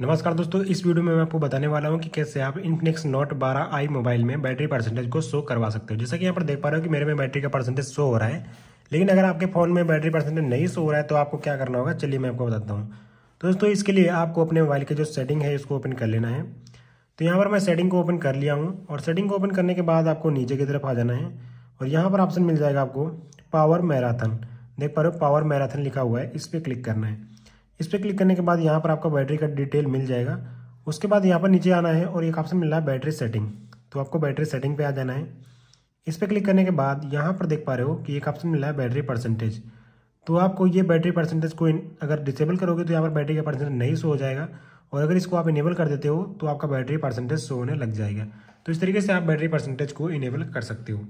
नमस्कार दोस्तों इस वीडियो में मैं आपको बताने वाला हूं कि कैसे आप इन्फिनिक्स नोट 12 आई मोबाइल में बैटरी परसेंटेज को शो करवा सकते हो जैसा कि यहाँ पर देख पा रहे हो कि मेरे में बैटरी का परसेंटेज शो हो रहा है लेकिन अगर आपके फ़ोन में बैटरी परसेंटेज नहीं शो हो रहा है तो आपको क्या करना होगा चलिए मैं आपको बताता हूँ तो दोस्तों इसके लिए आपको अपने मोबाइल की जो सेटिंग है इसको ओपन कर लेना है तो यहाँ पर मैं सेटिंग को ओपन कर लिया हूँ और सेटिंग को ओपन करने के बाद आपको नीचे की तरफ आ जाना है और यहाँ पर ऑप्शन मिल जाएगा आपको पावर मैराथन देख पा रहे हो पावर मैराथन लिखा हुआ है इस पर क्लिक करना है इस पर क्लिक करने के बाद यहाँ पर आपका बैटरी का डिटेल मिल जाएगा उसके बाद यहाँ पर नीचे आना है और एक ऑप्शन मिल रहा है बैटरी सेटिंग तो आपको बैटरी सेटिंग पे आ जाना है इस पर क्लिक करने के बाद यहाँ पर देख पा रहे हो कि एक ऑप्शन मिल रहा है बैटरी परसेंटेज तो आपको ये बैटरी परसेंटेज को अगर डिसेबल करोगे तो यहाँ पर बैटरी का परसेंटेज नहीं शो हो जाएगा और अगर इसको आप इनेबल कर देते हो तो आपका बैटरी परसेंटेज शो होने लग जाएगा तो इस तरीके से आप बैटरी परसेंटेज को इनेबल कर सकते हो